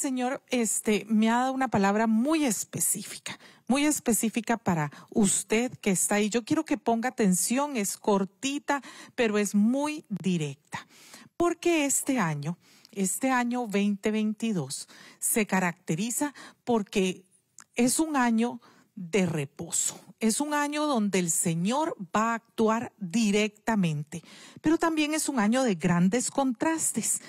Señor este, me ha dado una palabra muy específica, muy específica para usted que está ahí. Yo quiero que ponga atención, es cortita, pero es muy directa. Porque este año, este año 2022, se caracteriza porque es un año de reposo. Es un año donde el Señor va a actuar directamente, pero también es un año de grandes contrastes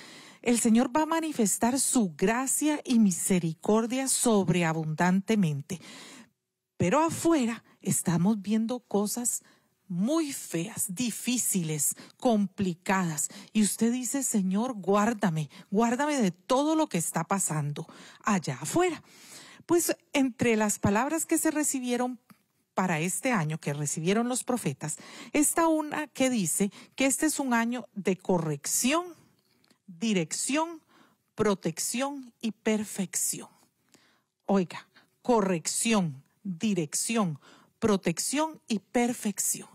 el Señor va a manifestar su gracia y misericordia sobreabundantemente. Pero afuera estamos viendo cosas muy feas, difíciles, complicadas. Y usted dice, Señor, guárdame, guárdame de todo lo que está pasando allá afuera. Pues entre las palabras que se recibieron para este año que recibieron los profetas, está una que dice que este es un año de corrección dirección, protección y perfección. Oiga, corrección, dirección, protección y perfección.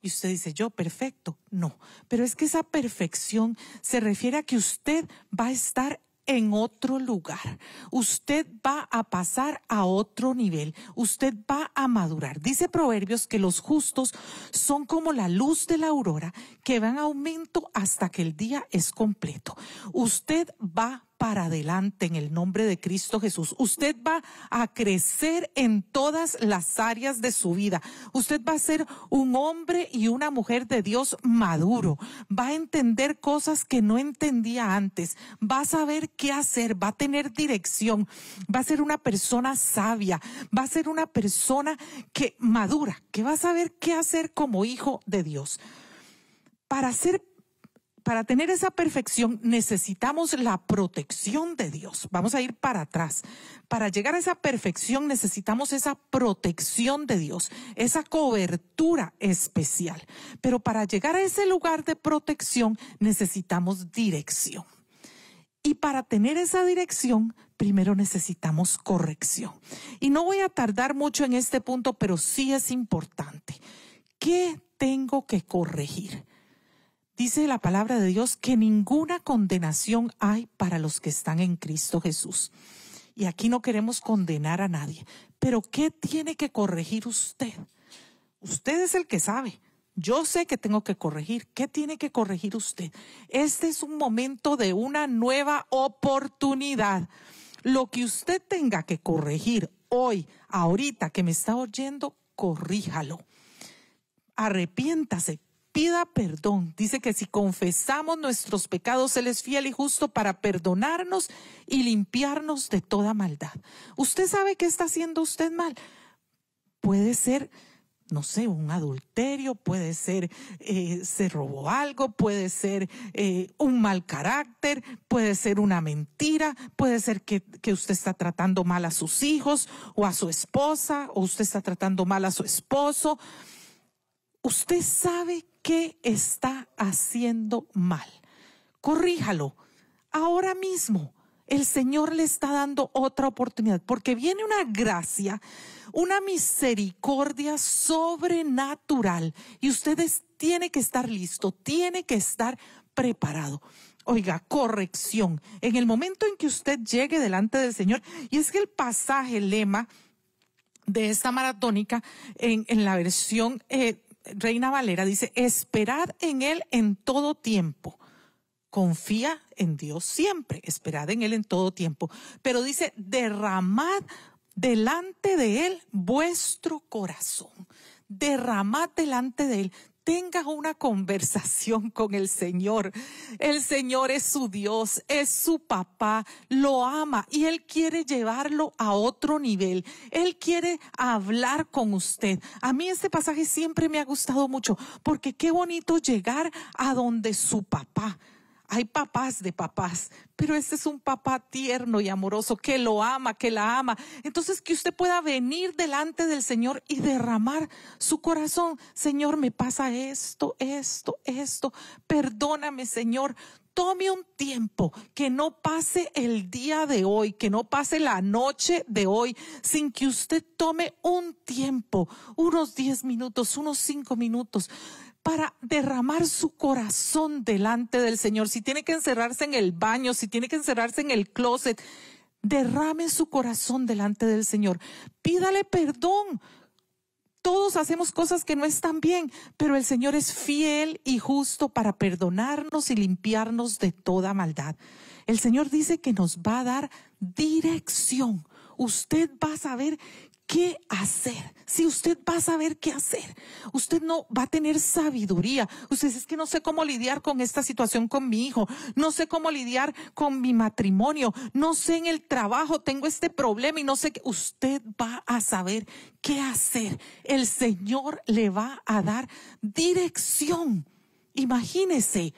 Y usted dice, yo perfecto. No, pero es que esa perfección se refiere a que usted va a estar en otro lugar. Usted va a pasar a otro nivel. Usted va a madurar. Dice Proverbios que los justos son como la luz de la aurora que va en aumento hasta que el día es completo. Usted va para adelante en el nombre de Cristo Jesús. Usted va a crecer en todas las áreas de su vida. Usted va a ser un hombre y una mujer de Dios maduro. Va a entender cosas que no entendía antes. Va a saber qué hacer. Va a tener dirección. Va a ser una persona sabia. Va a ser una persona que madura, que va a saber qué hacer como hijo de Dios. Para ser para tener esa perfección necesitamos la protección de Dios. Vamos a ir para atrás. Para llegar a esa perfección necesitamos esa protección de Dios, esa cobertura especial. Pero para llegar a ese lugar de protección necesitamos dirección. Y para tener esa dirección, primero necesitamos corrección. Y no voy a tardar mucho en este punto, pero sí es importante. ¿Qué tengo que corregir? Dice la palabra de Dios que ninguna condenación hay para los que están en Cristo Jesús. Y aquí no queremos condenar a nadie. Pero ¿qué tiene que corregir usted? Usted es el que sabe. Yo sé que tengo que corregir. ¿Qué tiene que corregir usted? Este es un momento de una nueva oportunidad. Lo que usted tenga que corregir hoy, ahorita que me está oyendo, corríjalo. Arrepiéntase, pida perdón. Dice que si confesamos nuestros pecados, Él es fiel y justo para perdonarnos y limpiarnos de toda maldad. ¿Usted sabe qué está haciendo usted mal? Puede ser, no sé, un adulterio, puede ser eh, se robó algo, puede ser eh, un mal carácter, puede ser una mentira, puede ser que, que usted está tratando mal a sus hijos o a su esposa, o usted está tratando mal a su esposo. Usted sabe qué está haciendo mal. Corríjalo. Ahora mismo el Señor le está dando otra oportunidad, porque viene una gracia, una misericordia sobrenatural y ustedes tiene que estar listo, tiene que estar preparado. Oiga, corrección. En el momento en que usted llegue delante del Señor, y es que el pasaje, el lema de esta maratónica en, la versión eh, Reina Valera dice, esperad en Él en todo tiempo. Confía en Dios siempre, esperad en Él en todo tiempo. Pero dice, derramad delante de Él vuestro corazón derramad delante de Él, Tenga una conversación con el Señor. El Señor es su Dios, es su papá, lo ama y Él quiere llevarlo a otro nivel. Él quiere hablar con usted. A mí este pasaje siempre me ha gustado mucho porque qué bonito llegar a donde su papá, hay papás de papás, pero este es un papá tierno y amoroso que lo ama, que la ama. Entonces, que usted pueda venir delante del Señor y derramar su corazón. Señor, me pasa esto, esto, esto. Perdóname, Señor tome un tiempo, que no pase el día de hoy, que no pase la noche de hoy, sin que usted tome un tiempo, unos diez minutos, unos cinco minutos, para derramar su corazón delante del Señor. Si tiene que encerrarse en el baño, si tiene que encerrarse en el closet, derrame su corazón delante del Señor. Pídale perdón. Todos hacemos cosas que no están bien, pero el Señor es fiel y justo para perdonarnos y limpiarnos de toda maldad. El Señor dice que nos va a dar dirección. Usted va a saber qué hacer. Si usted va a saber qué hacer, usted no va a tener sabiduría. Usted es que no sé cómo lidiar con esta situación con mi hijo, no sé cómo lidiar con mi matrimonio, no sé en el trabajo, tengo este problema y no sé qué. Usted va a saber qué hacer. El Señor le va a dar dirección. Imagínese,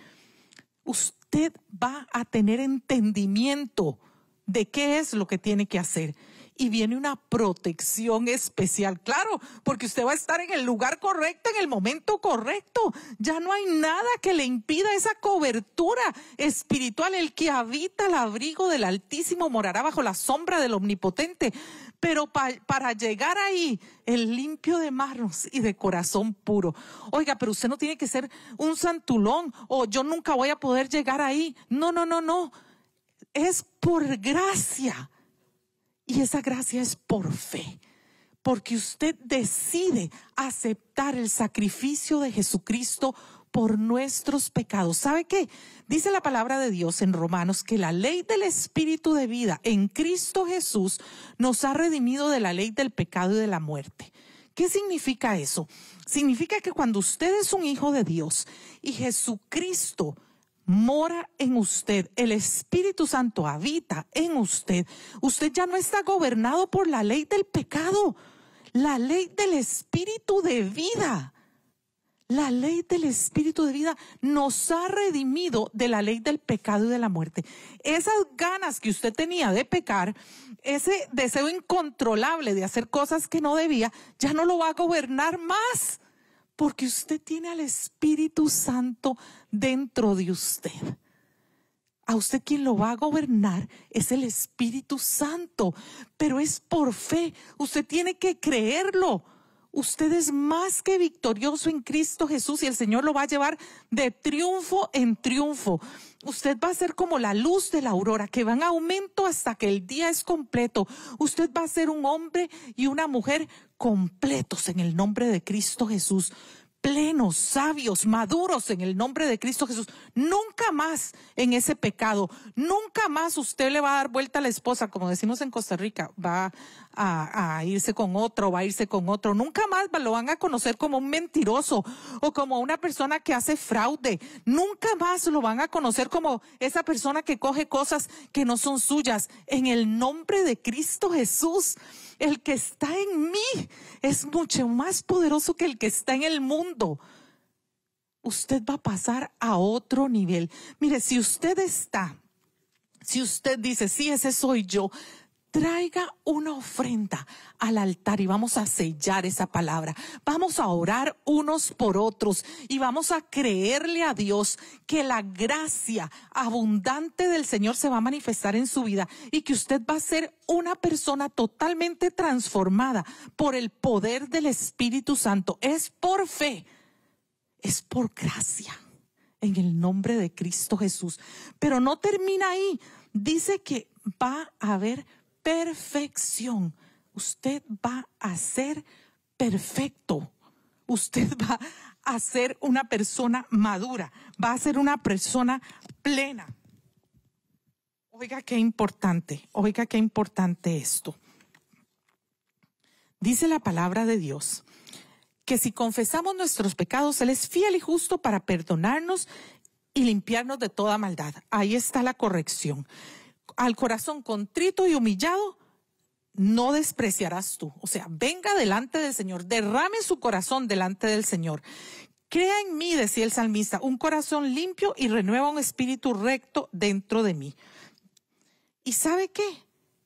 usted va a tener entendimiento de qué es lo que tiene que hacer y viene una protección especial. Claro, porque usted va a estar en el lugar correcto, en el momento correcto. Ya no hay nada que le impida esa cobertura espiritual. El que habita el abrigo del Altísimo morará bajo la sombra del Omnipotente. Pero para llegar ahí, el limpio de manos y de corazón puro. Oiga, pero usted no tiene que ser un santulón o yo nunca voy a poder llegar ahí. No, no, no, no. Es por gracia y esa gracia es por fe, porque usted decide aceptar el sacrificio de Jesucristo por nuestros pecados. ¿Sabe qué? Dice la palabra de Dios en Romanos que la ley del Espíritu de vida en Cristo Jesús nos ha redimido de la ley del pecado y de la muerte. ¿Qué significa eso? Significa que cuando usted es un hijo de Dios y Jesucristo mora en usted, el Espíritu Santo habita en usted, usted ya no está gobernado por la ley del pecado, la ley del Espíritu de vida. La ley del Espíritu de vida nos ha redimido de la ley del pecado y de la muerte. Esas ganas que usted tenía de pecar, ese deseo incontrolable de hacer cosas que no debía, ya no lo va a gobernar más porque usted tiene al Espíritu Santo dentro de usted. A usted quien lo va a gobernar es el Espíritu Santo, pero es por fe. Usted tiene que creerlo. Usted es más que victorioso en Cristo Jesús y el Señor lo va a llevar de triunfo en triunfo. Usted va a ser como la luz de la aurora que va en aumento hasta que el día es completo. Usted va a ser un hombre y una mujer completos en el nombre de Cristo Jesús plenos, sabios, maduros en el nombre de Cristo Jesús. Nunca más en ese pecado, nunca más usted le va a dar vuelta a la esposa, como decimos en Costa Rica, va a, irse con otro, va a irse con otro. Nunca más lo van a conocer como un mentiroso o como una persona que hace fraude. Nunca más lo van a conocer como esa persona que coge cosas que no son suyas. En el nombre de Cristo Jesús, el que está en mí, es mucho más poderoso que el que está en el mundo. Usted va a pasar a otro nivel. Mire, si usted está, si usted dice, sí, ese soy yo, traiga una ofrenda al altar y vamos a sellar esa palabra. Vamos a orar unos por otros y vamos a creerle a Dios que la gracia abundante del Señor se va a manifestar en su vida y que usted va a ser una persona totalmente transformada por el poder del Espíritu Santo. Es por fe, es por gracia en el nombre de Cristo Jesús. Pero no termina ahí. Dice que va a haber perfección. Usted va a ser perfecto. Usted va a ser una persona madura, va a ser una persona plena. Oiga, qué importante, oiga, qué importante esto. Dice la palabra de Dios que si confesamos nuestros pecados, Él es fiel y justo para perdonarnos y limpiarnos de toda maldad. Ahí está la corrección al corazón contrito y humillado, no despreciarás tú. O sea, venga delante del Señor, derrame su corazón delante del Señor. Crea en mí, decía el salmista, un corazón limpio y renueva un espíritu recto dentro de mí. ¿Y sabe qué?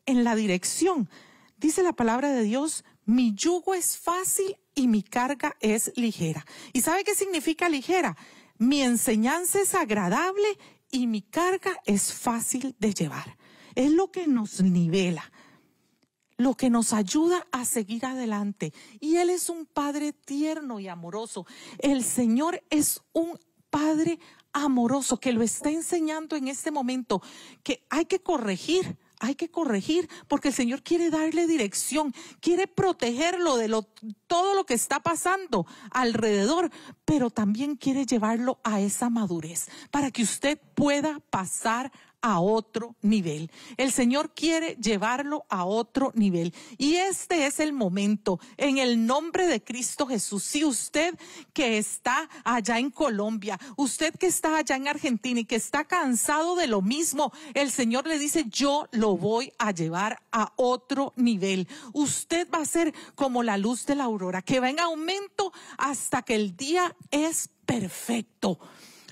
En la dirección, dice la palabra de Dios, mi yugo es fácil y mi carga es ligera. ¿Y sabe qué significa ligera? Mi enseñanza es agradable y mi carga es fácil de llevar es lo que nos nivela, lo que nos ayuda a seguir adelante. Y Él es un Padre tierno y amoroso. El Señor es un Padre amoroso que lo está enseñando en este momento, que hay que corregir. Hay que corregir porque el Señor quiere darle dirección, quiere protegerlo de todo lo que está pasando alrededor, pero también quiere llevarlo a esa madurez para que usted pueda pasar a otro nivel. El Señor quiere llevarlo a otro nivel. Y este es el momento, en el nombre de Cristo Jesús. Si usted que está allá en Colombia, usted que está allá en Argentina y que está cansado de lo mismo, el Señor le dice, yo lo voy a llevar a otro nivel. Usted va a ser como la luz de la aurora, que va en aumento hasta que el día es perfecto.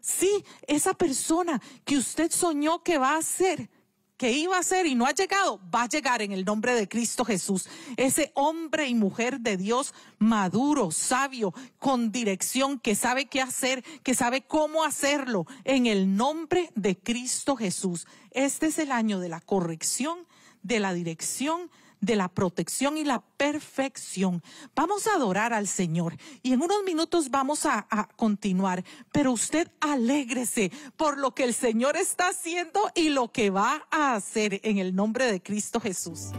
Sí, esa persona que usted soñó que va a ser, que iba a ser y no ha llegado, va a llegar en el nombre de Cristo Jesús. Ese hombre y mujer de Dios maduro, sabio, con dirección, que sabe qué hacer, que sabe cómo hacerlo, en el nombre de Cristo Jesús. Este es el año de la corrección, de la dirección, de la protección y la perfección. Vamos a adorar al Señor y en unos minutos vamos a, continuar, pero usted alégrese por lo que el Señor está haciendo y lo que va a hacer en el nombre de Cristo Jesús.